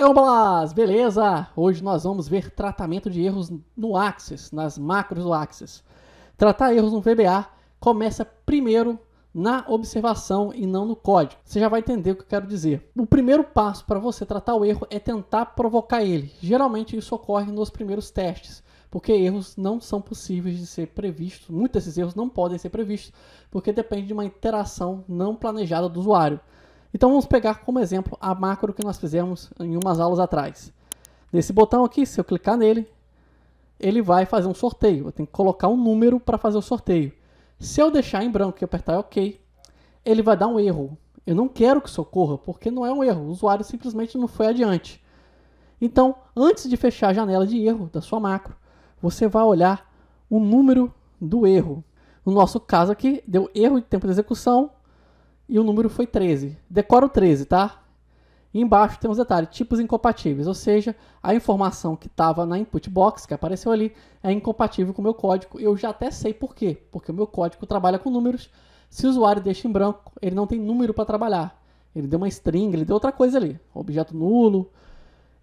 Fala Blas, beleza? Hoje nós vamos ver tratamento de erros no Axis, nas macros do Axis. Tratar erros no VBA começa primeiro na observação e não no código. Você já vai entender o que eu quero dizer. O primeiro passo para você tratar o erro é tentar provocar ele. Geralmente isso ocorre nos primeiros testes, porque erros não são possíveis de ser previstos. Muitos desses erros não podem ser previstos, porque depende de uma interação não planejada do usuário. Então vamos pegar como exemplo a macro que nós fizemos em umas aulas atrás. Nesse botão aqui, se eu clicar nele, ele vai fazer um sorteio. Eu tenho que colocar um número para fazer o sorteio. Se eu deixar em branco e apertar OK, ele vai dar um erro. Eu não quero que socorra, porque não é um erro. O usuário simplesmente não foi adiante. Então, antes de fechar a janela de erro da sua macro, você vai olhar o número do erro. No nosso caso aqui, deu erro de tempo de execução e o número foi 13. Decora o 13, tá? E embaixo tem uns detalhes, tipos incompatíveis, ou seja, a informação que estava na input box, que apareceu ali, é incompatível com o meu código. Eu já até sei por quê, porque o meu código trabalha com números. Se o usuário deixa em branco, ele não tem número para trabalhar. Ele deu uma string, ele deu outra coisa ali, objeto nulo.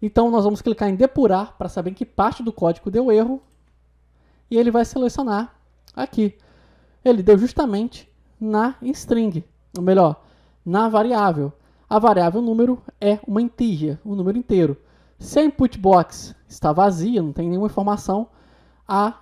Então nós vamos clicar em depurar para saber em que parte do código deu erro. E ele vai selecionar aqui. Ele deu justamente na string ou melhor, na variável. A variável número é uma integer, um número inteiro. Se a input box está vazia, não tem nenhuma informação, a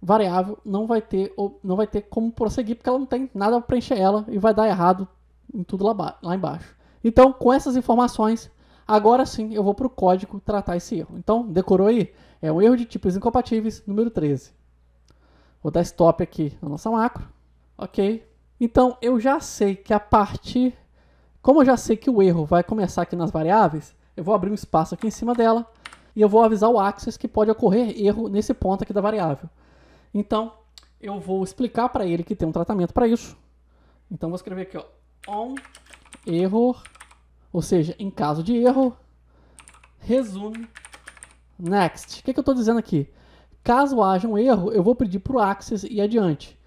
variável não vai ter, não vai ter como prosseguir, porque ela não tem nada para preencher ela e vai dar errado em tudo lá, lá embaixo. Então, com essas informações, agora sim eu vou para o código tratar esse erro. Então, decorou aí? É um erro de tipos incompatíveis, número 13. Vou dar stop aqui na nossa macro. Ok, então eu já sei que a partir, como eu já sei que o erro vai começar aqui nas variáveis, eu vou abrir um espaço aqui em cima dela e eu vou avisar o Access que pode ocorrer erro nesse ponto aqui da variável. Então eu vou explicar para ele que tem um tratamento para isso. Então vou escrever aqui ó, on error, ou seja, em caso de erro, resume next. O que, que eu estou dizendo aqui? Caso haja um erro, eu vou pedir para o Access e adiante.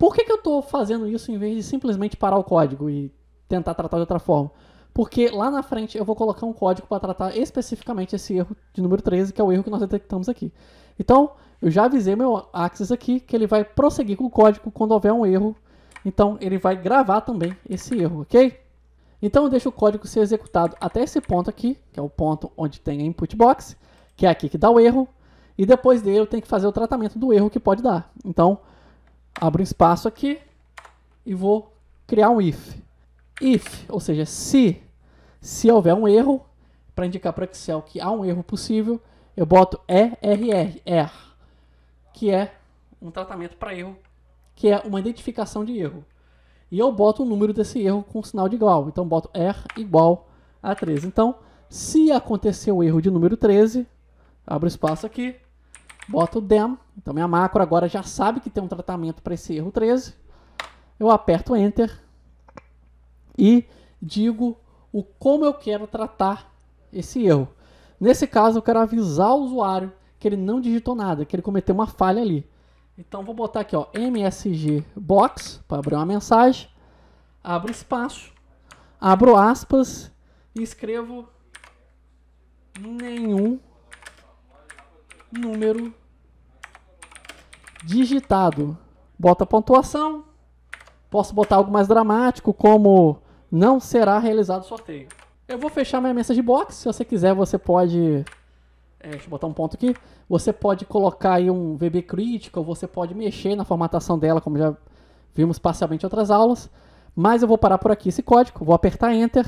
Por que, que eu estou fazendo isso em vez de simplesmente parar o código e tentar tratar de outra forma? Porque lá na frente eu vou colocar um código para tratar especificamente esse erro de número 13, que é o erro que nós detectamos aqui. Então, eu já avisei meu Axis aqui que ele vai prosseguir com o código quando houver um erro. Então, ele vai gravar também esse erro, ok? Então, eu deixo o código ser executado até esse ponto aqui, que é o ponto onde tem a input box, que é aqui que dá o erro. E depois dele eu tenho que fazer o tratamento do erro que pode dar. Então, abro um espaço aqui e vou criar um if. If, ou seja, se, se houver um erro, para indicar para o Excel que há um erro possível, eu boto ERR, ER, que é um tratamento para erro, que é uma identificação de erro. E eu boto o número desse erro com o sinal de igual. Então, boto ER igual a 13. Então, se acontecer o erro de número 13, abro espaço aqui, boto o demo. Então minha macro agora já sabe que tem um tratamento para esse erro 13. Eu aperto enter e digo o como eu quero tratar esse erro. Nesse caso eu quero avisar o usuário que ele não digitou nada, que ele cometeu uma falha ali. Então vou botar aqui ó, msg box para abrir uma mensagem, abro espaço, abro aspas e escrevo nenhum número digitado. Bota pontuação. Posso botar algo mais dramático, como não será realizado sorteio. Eu vou fechar minha de box. Se você quiser, você pode. É, deixa eu botar um ponto aqui. Você pode colocar aí um VB crítico, você pode mexer na formatação dela, como já vimos parcialmente em outras aulas. Mas eu vou parar por aqui esse código, vou apertar Enter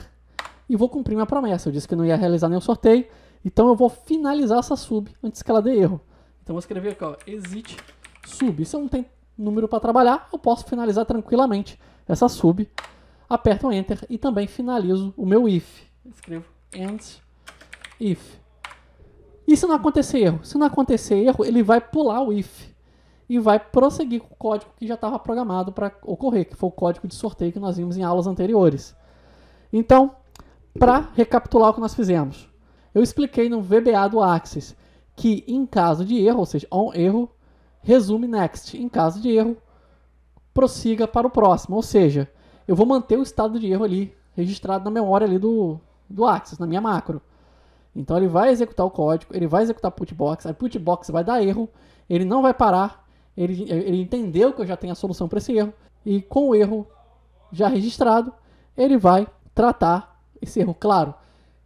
e vou cumprir minha promessa. Eu disse que não ia realizar nenhum sorteio, então eu vou finalizar essa sub antes que ela dê erro. Então vou escrever aqui, ó, exit sub. Se eu não tenho número para trabalhar, eu posso finalizar tranquilamente essa sub. Aperto o Enter e também finalizo o meu if. Escrevo and if. E se não acontecer erro? Se não acontecer erro, ele vai pular o if e vai prosseguir com o código que já estava programado para ocorrer, que foi o código de sorteio que nós vimos em aulas anteriores. Então, para recapitular o que nós fizemos, eu expliquei no VBA do Axis que em caso de erro, ou seja, on erro, resume next. Em caso de erro, prossiga para o próximo. Ou seja, eu vou manter o estado de erro ali, registrado na memória ali do, do Axis, na minha macro. Então ele vai executar o código, ele vai executar putbox, aí putbox vai dar erro, ele não vai parar, ele, ele entendeu que eu já tenho a solução para esse erro, e com o erro já registrado, ele vai tratar esse erro. Claro,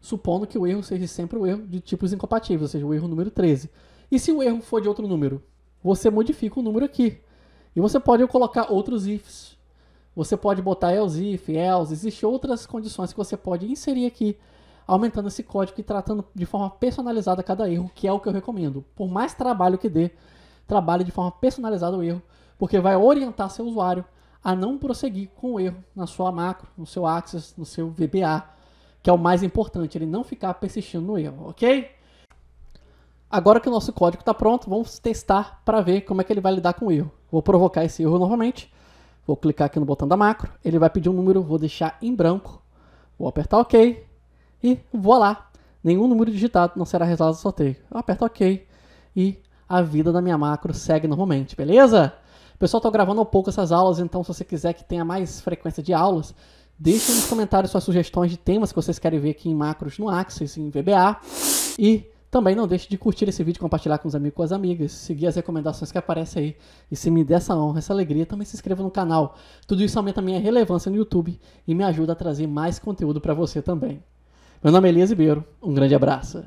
supondo que o erro seja sempre o erro de tipos incompatíveis, ou seja, o erro número 13. E se o erro for de outro número? você modifica o número aqui. E você pode colocar outros ifs. Você pode botar else if, else, existem outras condições que você pode inserir aqui, aumentando esse código e tratando de forma personalizada cada erro, que é o que eu recomendo. Por mais trabalho que dê, trabalhe de forma personalizada o erro, porque vai orientar seu usuário a não prosseguir com o erro na sua macro, no seu Access, no seu VBA, que é o mais importante, ele não ficar persistindo no erro, ok? Agora que o nosso código está pronto, vamos testar para ver como é que ele vai lidar com o erro. Vou provocar esse erro novamente. Vou clicar aqui no botão da macro. Ele vai pedir um número, vou deixar em branco. Vou apertar OK. E voilá! Nenhum número digitado não será resultado do sorteio. Eu aperto OK. E a vida da minha macro segue normalmente, beleza? Pessoal, estou gravando um pouco essas aulas, então se você quiser que tenha mais frequência de aulas, deixe nos comentários suas sugestões de temas que vocês querem ver aqui em macros no Axis, em VBA. E também não deixe de curtir esse vídeo, compartilhar com os amigos e com as amigas, seguir as recomendações que aparecem aí. E se me der essa honra, essa alegria, também se inscreva no canal. Tudo isso aumenta a minha relevância no YouTube e me ajuda a trazer mais conteúdo para você também. Meu nome é Elias Ribeiro, um grande abraço.